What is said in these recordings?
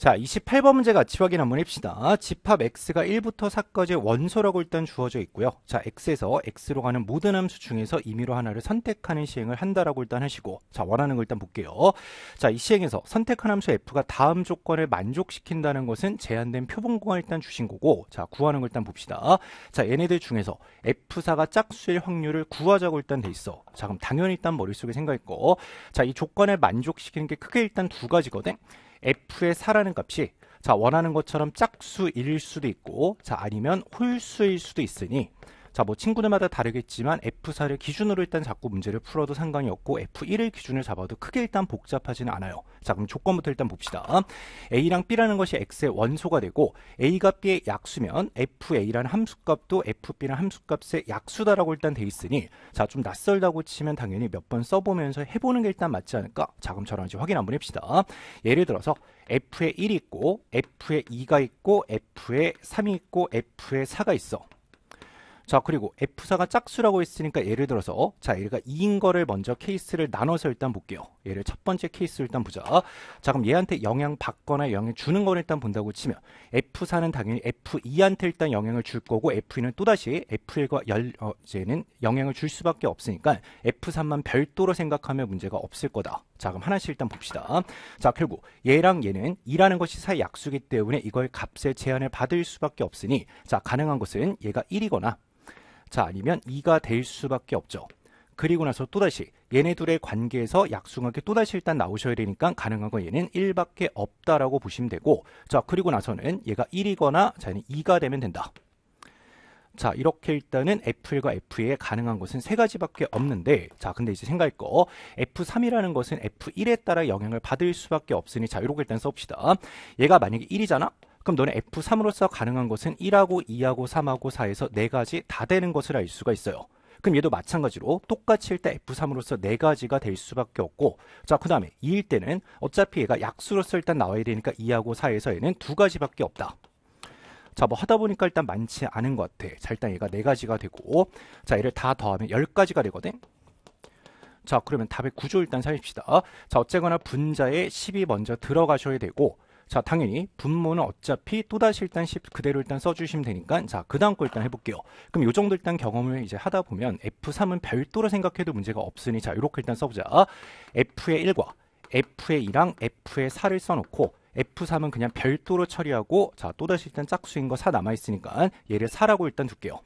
자 28번 문제 같이 확인 한번 해봅시다 집합 x가 1부터 4까지 의 원소라고 일단 주어져 있고요 자 x에서 x로 가는 모든 함수 중에서 임의로 하나를 선택하는 시행을 한다라고 일단 하시고 자 원하는 걸 일단 볼게요 자이 시행에서 선택한 함수 f가 다음 조건을 만족시킨다는 것은 제한된 표본공간 일단 주신 거고 자 구하는 걸 일단 봅시다 자 얘네들 중에서 f4가 짝수일 확률을 구하자고 일단 돼 있어 자 그럼 당연히 일단 머릿속에 생각했고 자이 조건을 만족시키는 게 크게 일단 두 가지거든 f의 4라는 값이 자 원하는 것처럼 짝수일 수도 있고 자 아니면 홀수일 수도 있으니 자, 뭐 친구들마다 다르겠지만 F4를 기준으로 일단 잡고 문제를 풀어도 상관이 없고 F1을 기준을 잡아도 크게 일단 복잡하지는 않아요. 자, 그럼 조건부터 일단 봅시다. A랑 B라는 것이 X의 원소가 되고 A가 B의 약수면 FA라는 함수값도 FB라는 함수값의 약수다라고 일단 돼 있으니 자, 좀 낯설다고 치면 당연히 몇 번 써보면서 해보는 게 일단 맞지 않을까? 자, 그럼 저랑 이제 확인 한번 해봅시다. 예를 들어서 F에 1이 있고 F에 2가 있고 F에 3이 있고 F에 4가 있어. 자 그리고 F사가 짝수라고 했으니까 예를 들어서 어? 자 얘가 2인 거를 먼저 케이스를 나눠서 일단 볼게요 얘를 첫 번째 케이스 일단 보자 자 그럼 얘한테 영향 받거나 영향 주는 걸 일단 본다고 치면 F4는 당연히 F2한테 일단 영향을 줄 거고 F2는 또다시 F1과 열, 어, 이는 영향을 줄 수밖에 없으니까 F3만 별도로 생각하면 문제가 없을 거다 자 그럼 하나씩 일단 봅시다 자 결국 얘랑 얘는 2라는 것이 사의 약수기 때문에 이걸 값의 제한을 받을 수밖에 없으니 자 가능한 것은 얘가 1이거나 자, 아니면 2가 될 수밖에 없죠. 그리고 나서 또다시 얘네 둘의 관계에서 약수각게 또다시 일단 나오셔야 되니까 가능한 건 얘는 1밖에 없다라고 보시면 되고 자 그리고 나서는 얘가 1이거나 자 얘는 2가 되면 된다. 자 이렇게 일단은 F1과 F2에 가능한 것은 세 가지밖에 없는데 자 근데 이제 생각할 거 F3이라는 것은 F1에 따라 영향을 받을 수밖에 없으니 자 이렇게 일단 써봅시다. 얘가 만약에 1이잖아? 그럼 너는 F3으로서 가능한 것은 1하고 2하고 3하고 4에서 4가지 다 되는 것을 알 수가 있어요. 그럼 얘도 마찬가지로 똑같이 일단 F3으로서 4가지가 될 수밖에 없고 자그 다음에 2일 때는 어차피 얘가 약수로서 일단 나와야 되니까 2하고 4에서 얘는 2가지밖에 없다. 자, 뭐 하다 보니까 일단 많지 않은 것 같아. 자, 일단 얘가 4가지가 되고, 자, 얘를 다 더하면 10가지가 되거든? 자, 그러면 답의 구조 일단 살립시다. 자, 어쨌거나 분자에 10이 먼저 들어가셔야 되고, 자, 당연히 분모는 어차피 또다시 일단 10 그대로 일단 써주시면 되니까 자, 그 다음 거 일단 해볼게요. 그럼 요 정도 일단 경험을 이제 하다 보면 F3은 별도로 생각해도 문제가 없으니 자, 이렇게 일단 써보자. F의 1과 F의 2랑 F의 4를 써놓고 F3은 그냥 별도로 처리하고 자, 또다시 일단 짝수인 거 4 남아있으니까 얘를 4라고 일단 둘게요.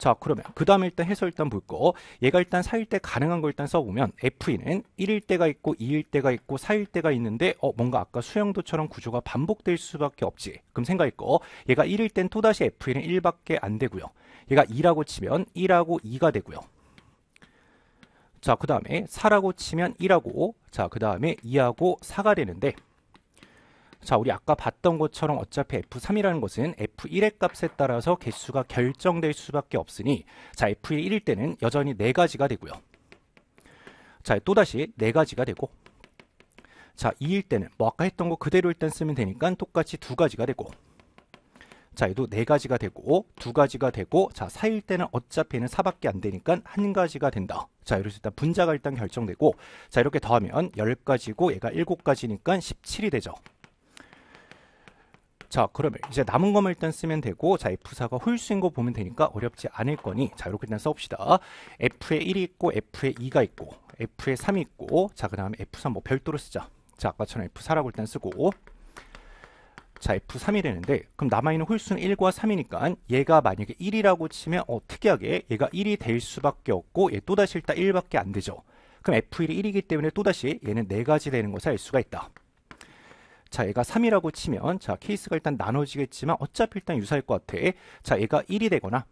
자 그러면 그 다음에 일단 해서 일단 볼거 얘가 일단 4일 때 가능한 거 일단 써보면 F는 e 1일 때가 있고 2일 때가 있고 4일 때가 있는데 어 뭔가 아까 수영도처럼 구조가 반복될 수밖에 없지 그럼 생각했고 얘가 1일 땐 또다시 f e 는 1밖에 안 되고요 얘가 2라고 치면 1하고 2가 되고요 자 그 다음에 4라고 치면 1하고 자 그 다음에 2하고 4가 되는데 자, 우리 아까 봤던 것처럼 어차피 F3이라는 것은 F1의 값에 따라서 개수가 결정될 수밖에 없으니 자, f 1일 때는 여전히 4가지가 되고요. 자, 또다시 4가지가 되고 자, 2일 때는 뭐 아까 했던 거 그대로 일단 쓰면 되니까 똑같이 2가지가 되고 자, 얘도 4가지가 되고 2가지가 되고 자, 4일 때는 어차피는 4밖에 안 되니까 1가지가 된다. 자, 이래서 일단 분자가 일단 결정되고 자, 이렇게 더하면 10가지고 얘가 7가지니까 17이 되죠. 자 그러면 이제 남은 것만 일단 쓰면 되고 자 F4가 홀수인 거 보면 되니까 어렵지 않을 거니 자 이렇게 일단 써봅시다 F에 1이 있고 F에 2가 있고 F에 3이 있고 자 그 다음에 F3 뭐 별도로 쓰자 자 아까처럼 F4라고 일단 쓰고 자 F3이 되는데 그럼 남아있는 홀수는 1과 3이니까 얘가 만약에 1이라고 치면 어 특이하게 얘가 1이 될 수밖에 없고 얘 또다시 일단 1밖에 안 되죠 그럼 F1이 1이기 때문에 또다시 얘는 4가지 되는 것을 알 수가 있다 자, 얘가 3이라고 치면 자, 케이스가 일단 나눠지겠지만 어차피 일단 유사할 것 같아. 자, 얘가 1이 되거나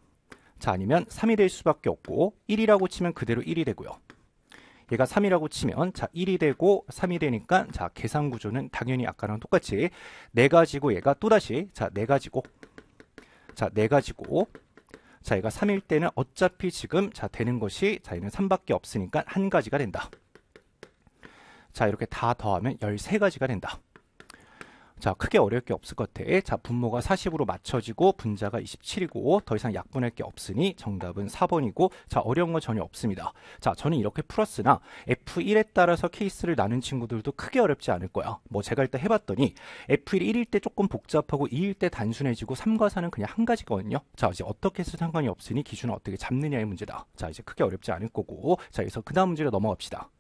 자, 아니면 3이 될 수밖에 없고 1이라고 치면 그대로 1이 되고요. 얘가 3이라고 치면 자 1이 되고 3이 되니까 자 계산 구조는 당연히 아까랑 똑같이 4 가지고 얘가 또다시 자4 가지고 자4 가지고 자 얘가 3일 때는 어차피 지금 자 되는 것이 자 얘는 3밖에 없으니까 한 가지가 된다. 자 이렇게 다 더하면 13가지가 된다. 자, 크게 어려울 게 없을 것 같아. 자, 분모가 40으로 맞춰지고 분자가 27이고 더 이상 약분할 게 없으니 정답은 4번이고 자, 어려운 거 전혀 없습니다. 자, 저는 이렇게 풀었으나 F1에 따라서 케이스를 나눈 친구들도 크게 어렵지 않을 거야. 뭐 제가 일단 해봤더니 F1이 1일 때 조금 복잡하고 2일 때 단순해지고 3과 4는 그냥 한 가지거든요. 자, 이제 어떻게 해서 상관이 없으니 기준을 어떻게 잡느냐의 문제다. 자, 이제 크게 어렵지 않을 거고 자, 여기서 그 다음 문제로 넘어갑시다.